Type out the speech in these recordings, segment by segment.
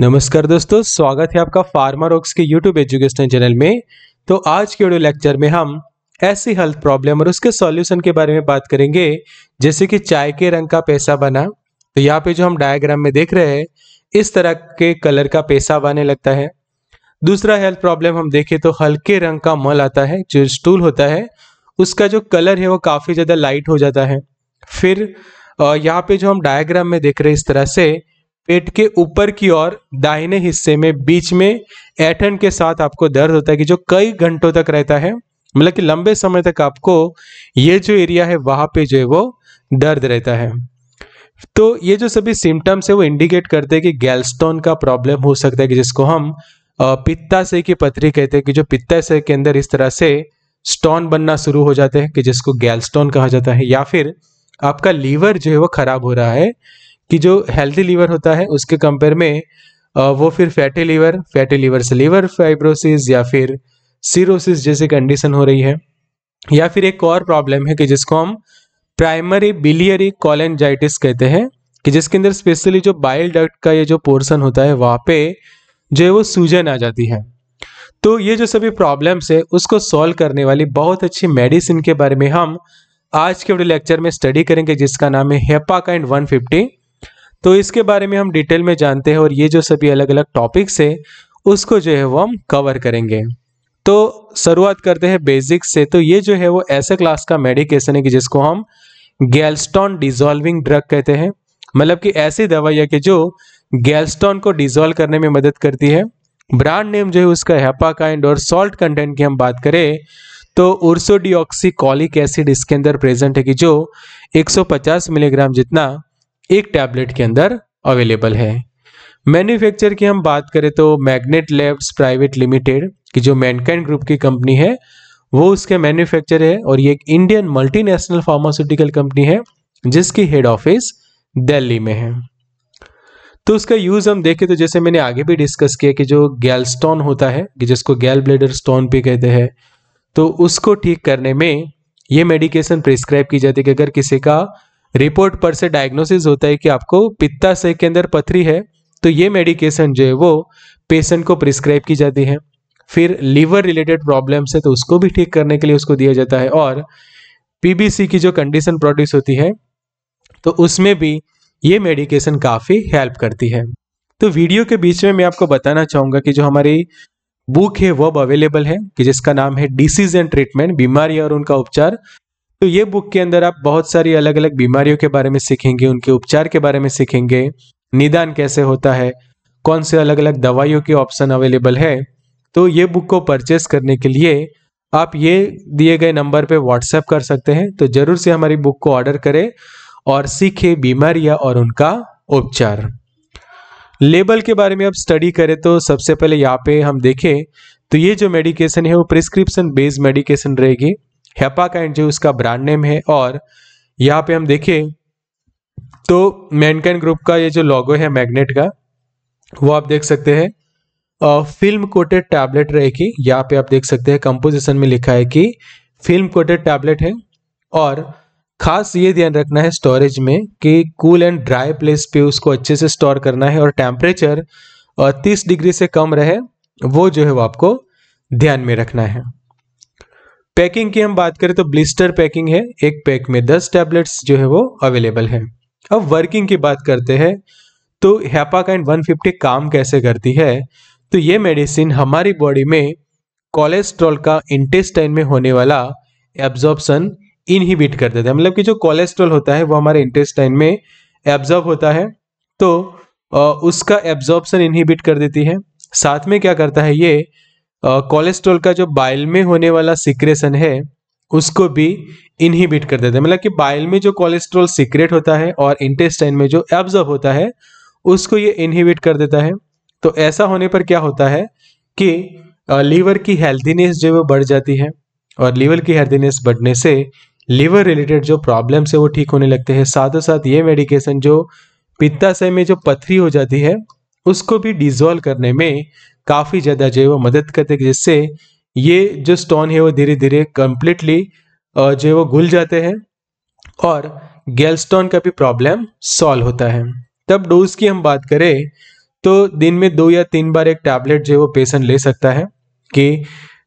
नमस्कार दोस्तों स्वागत है आपका फार्मा रॉक्स के यूट्यूब एजुकेशन चैनल में तो आज के ऑडियो लेक्चर में हम ऐसी हेल्थ प्रॉब्लम और उसके सॉल्यूशन के बारे में बात करेंगे जैसे कि चाय के रंग का पैसा बना तो यहाँ पे जो हम डायग्राम में देख रहे हैं इस तरह के कलर का पैसा आने लगता है दूसरा हेल्थ प्रॉब्लम हम देखें तो हल्के रंग का मल आता है जो स्टूल होता है उसका जो कलर है वो काफ़ी ज़्यादा लाइट हो जाता है फिर यहाँ पे जो हम डायग्राम में देख रहे हैं इस तरह से पेट के ऊपर की ओर दाहिने हिस्से में बीच में ऐठन के साथ आपको दर्द होता है कि जो कई घंटों तक रहता है मतलब कि लंबे समय तक आपको ये जो एरिया है वहां पे जो है वो दर्द रहता है तो ये जो सभी सिम्टम्स है वो इंडिकेट करते हैं कि गैलस्टोन का प्रॉब्लम हो सकता है कि जिसको हम पित्ताशय की पथरी कहते हैं कि जो पित्ताशय के अंदर इस तरह से स्टोन बनना शुरू हो जाते हैं कि जिसको गैलस्टोन कहा जाता है या फिर आपका लीवर जो है वो खराब हो रहा है कि जो हेल्थी लीवर होता है उसके कंपेयर में वो फिर फैटी लीवर फैटी लीवर से लीवर फाइब्रोसिस या फिर सीरोसिस जैसी कंडीशन हो रही है या फिर एक और प्रॉब्लम है कि जिसको हम प्राइमरी बिलियरी कॉलेंजाइटिस कहते हैं कि जिसके अंदर स्पेशली जो बाइल डक्ट का ये जो पोर्सन होता है वहाँ पे जो है वो सूजन आ जाती है तो ये जो सभी प्रॉब्लम्स है उसको सॉल्व करने वाली बहुत अच्छी मेडिसिन के बारे में हम आज के लेक्चर में स्टडी करेंगे जिसका नाम है हेपाकाइंड वन फिफ्टी तो इसके बारे में हम डिटेल में जानते हैं और ये जो सभी अलग अलग टॉपिक्स है उसको जो है वो हम कवर करेंगे तो शुरुआत करते हैं बेसिक्स से तो ये जो है वो ऐसे क्लास का मेडिकेशन है कि जिसको हम गैल्स्टॉन डिजोल्विंग ड्रग कहते हैं मतलब कि ऐसी दवाई है कि जो गैल्स्टॉन को डिजोल्व करने में मदद करती है ब्रांड नेम जो है उसका हैपाकाइंड और सॉल्ट कंटेंट की हम बात करें तो कॉलिक एसिड इसके अंदर प्रेजेंट है कि जो 150 मिलीग्राम जितना एक टैबलेट के अंदर अवेलेबल है मैन्युफैक्चर की हम बात करें तो मैग्नेट लैब्स प्राइवेट लिमिटेड की जो मैनकाइंड ग्रुप की कंपनी है वो उसके मैन्युफैक्चर है और ये एक इंडियन मल्टीनेशनल फार्मास्यूटिकल कंपनी है जिसकी हेड ऑफिस दिल्ली में है तो उसका यूज़ हम देखें तो जैसे मैंने आगे भी डिस्कस किया कि जो गैल स्टोन होता है कि जिसको गैल ब्लेडर स्टोन भी कहते हैं तो उसको ठीक करने में ये मेडिकेशन प्रिस्क्राइब की जाती है कि अगर किसी का रिपोर्ट पर से डायग्नोसिस होता है कि आपको पित्ताशय के अंदर पथरी है तो ये मेडिकेशन जो है वो पेशेंट को प्रिस्क्राइब की जाती है फिर लीवर रिलेटेड प्रॉब्लम्स है तो उसको भी ठीक करने के लिए उसको दिया जाता है और पीबीसी की जो कंडीशन प्रोड्यूस होती है तो उसमें भी ये मेडिकेशन काफ़ी हेल्प करती है तो वीडियो के बीच में मैं आपको बताना चाहूंगा कि जो हमारी बुक है वो अवेलेबल है कि जिसका नाम है डिसीज एंड ट्रीटमेंट बीमारी और उनका उपचार तो ये बुक के अंदर आप बहुत सारी अलग अलग बीमारियों के बारे में सीखेंगे उनके उपचार के बारे में सीखेंगे निदान कैसे होता है कौन से अलग अलग दवाइयों के ऑप्शन अवेलेबल है तो ये बुक को परचेस करने के लिए आप ये दिए गए नंबर पे व्हाट्सएप कर सकते हैं तो ज़रूर से हमारी बुक को ऑर्डर करें और सीखे बीमारियां और उनका उपचार लेबल के बारे में आप स्टडी करें तो सबसे पहले यहाँ पे हम देखें तो ये जो मेडिकेशन है वो प्रिस्क्रिप्शन बेस्ड मेडिकेशन रहेगी हैपा का जो उसका ब्रांड नेम है और यहाँ पे हम देखें तो मैनकैन ग्रुप का ये जो लॉगो है मैग्नेट का वो आप देख सकते हैं फिल्म कोटेड टैबलेट रहेगी यहाँ पे आप देख सकते हैं कंपोजिशन में लिखा है कि फिल्म कोटेड टैबलेट है और खास ये ध्यान रखना है स्टोरेज में कि कूल एंड ड्राई प्लेस पे उसको अच्छे से स्टोर करना है और टेम्परेचर तीस डिग्री से कम रहे वो जो है वो आपको ध्यान में रखना है पैकिंग की हम बात करें तो ब्लिस्टर पैकिंग है एक पैक में दस टैबलेट्स जो है वो अवेलेबल है अब वर्किंग की बात करते हैं तो हैपाकाइन 150 काम कैसे करती है तो ये मेडिसिन हमारी बॉडी में कोलेस्ट्रॉल का इंटेस्टाइन में होने वाला एब्जॉर्बसन इनहिबिट कर देता है मतलब कि जो कोलेस्ट्रॉल होता है वो हमारे इंटेस्टाइन में एब्जॉर्ब होता है तो उसका एब्जॉर्बसन इनहिबिट कर देती है साथ में क्या करता है ये कोलेस्ट्रॉल का जो बाइल में होने वाला सिक्रेशन है उसको भी इनहिबिट कर देता है मतलब कि बाइल में जो कोलेस्ट्रॉल सिक्रेट होता है और इंटेस्टाइन में जो एब्जर्व होता है उसको ये इनहिबिट कर देता है तो ऐसा होने पर क्या होता है कि लीवर की हेल्थीनेस जो है वो बढ़ जाती है और लीवर की हेल्थीनेस बढ़ने से लीवर रिलेटेड जो प्रॉब्लम्स है वो ठीक होने लगते हैं साथ ही साथ ये मेडिकेशन जो पित्ताशय में जो पथरी हो जाती है उसको भी डिजोल्व करने में काफ़ी ज़्यादा जो है वो मदद करते हैं जिससे ये जो स्टोन है वो धीरे धीरे कम्प्लीटली जो है वो घुल जाते हैं और स्टोन का भी प्रॉब्लम सॉल्व होता है तब डोज की हम बात करें तो दिन में दो या तीन बार एक टैबलेट जो है वो पेशेंट ले सकता है कि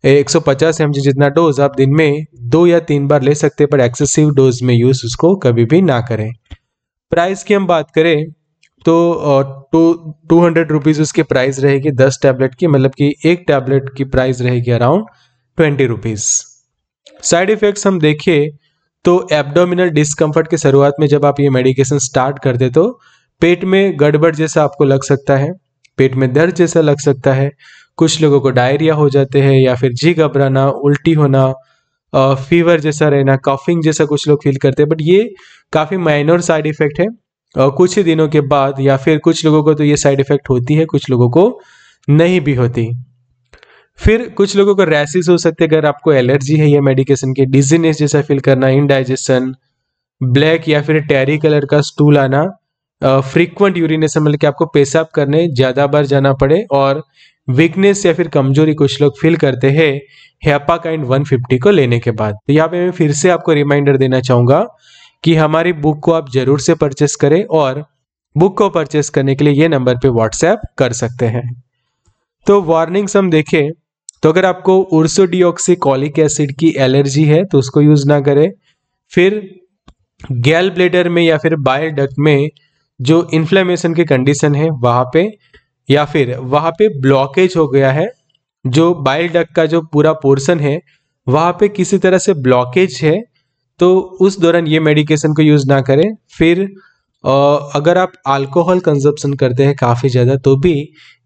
150 एम जितना डोज आप दिन में दो या तीन बार ले सकते हैं पर एक्सेसिव डोज में यूज़ उसको कभी भी ना करें प्राइस की हम बात करें तो टू टू हंड्रेड रुपीज़ उसकी प्राइस रहेगी दस टैबलेट की मतलब कि एक टैबलेट की प्राइस रहेगी around twenty rupees side effects हम देखें तो एब्डोमिनल डिस्कम्फर्ट की शुरुआत में जब आप ये मेडिकेशन स्टार्ट कर दे तो पेट में गड़बड़ जैसा आपको लग सकता है पेट में दर्द जैसा लग सकता है कुछ लोगों को डायरिया हो जाते हैं या फिर जी घबराना उल्टी होना फीवर जैसा रहना कॉफिंग जैसा कुछ लोग फील करते हैं बट ये काफ़ी माइनर साइड इफेक्ट है कुछ ही दिनों के बाद या फिर कुछ लोगों को तो ये साइड इफ़ेक्ट होती है कुछ लोगों को नहीं भी होती फिर कुछ लोगों को रैसेस हो सकते हैं अगर आपको एलर्जी है या मेडिकेशन के डिजीनेस जैसा फील करना इनडाइजेशन ब्लैक या फिर टेरी कलर का स्टूल आना फ्रीक्वेंट यूरिनेशन मतलब कि आपको पेशाब करने ज़्यादा बार जाना पड़े और वीकनेस या फिर कमजोरी कुछ लोग फील करते हैं हेपा 150 को लेने के बाद तो यहाँ पे मैं फिर से आपको रिमाइंडर देना चाहूंगा कि हमारी बुक को आप जरूर से परचेस करें और बुक को परचेस करने के लिए ये नंबर पे व्हाट्सएप कर सकते हैं तो वार्निंग्स हम देखें तो अगर आपको कॉलिक एसिड की एलर्जी है तो उसको यूज ना करें फिर गैल ब्लेडर में या फिर बायर डक में जो इन्फ्लेमेशन के कंडीशन है वहां पे या फिर वहां पे ब्लॉकेज हो गया है जो बाइल डक का जो पूरा पोर्शन है वहां पे किसी तरह से ब्लॉकेज है तो उस दौरान ये मेडिकेशन को यूज़ ना करें फिर अगर आप अल्कोहल कंजप्शन करते हैं काफ़ी ज़्यादा तो भी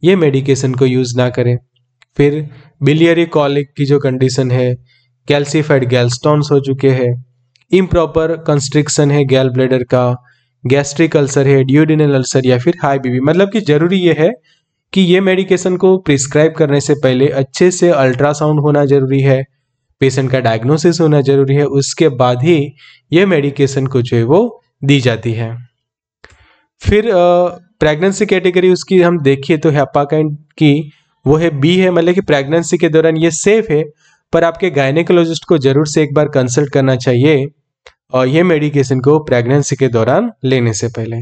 ये मेडिकेशन को यूज़ ना करें फिर बिलियरी कॉलिक की जो कंडीशन है कैल्सीफाइड गैलस्टोन्स हो चुके हैं इम्प्रॉपर कंस्ट्रिक्शन है गैल ब्लेडर का गैस्ट्रिक अल्सर है ड्यूडिनल अल्सर या फिर हाई बीबी मतलब कि ज़रूरी ये है कि ये मेडिकेशन को प्रिस्क्राइब करने से पहले अच्छे से अल्ट्रासाउंड होना ज़रूरी है पेशेंट का डायग्नोसिस होना जरूरी है उसके बाद ही यह मेडिकेशन को जो है वो दी जाती है फिर प्रेगनेंसी कैटेगरी उसकी हम देखिए तो हेपाकाइंड की वो है बी है मतलब कि प्रेगनेंसी के दौरान ये सेफ है पर आपके गायनेकोलॉजिस्ट को जरूर से एक बार कंसल्ट करना चाहिए और ये मेडिकेशन को प्रेगनेंसी के दौरान लेने से पहले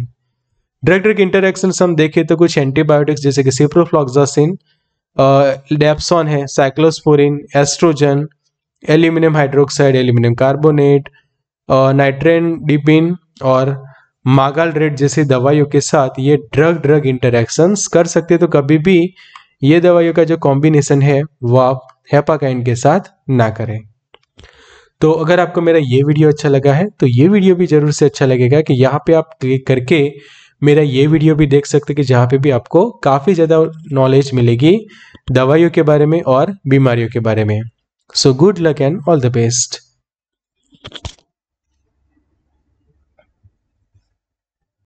ड्रग ड्रग इंटरेक्शन हम देखें तो कुछ एंटीबायोटिक्स जैसे कि सिप्रोफ्लॉक्सासिन डेप्सॉन है cyclosporine estrogen aluminium hydroxide aluminium carbonate nitrendipine और मागाल रेड जैसी दवाइयों के साथ ये ड्रग ड्रग इंटरेक्शन कर सकते तो कभी भी ये दवाइयों का जो कॉम्बिनेशन है वो आप हेपाकाइन के साथ ना करें तो अगर आपको मेरा ये वीडियो अच्छा लगा है तो ये वीडियो भी जरूर से अच्छा लगेगा कि यहाँ पे आप क्लिक करके मेरा ये वीडियो भी देख सकते कि जहाँ पे भी आपको काफ़ी ज़्यादा नॉलेज मिलेगी दवाइयों के बारे में और बीमारियों के बारे में So good luck and all the best.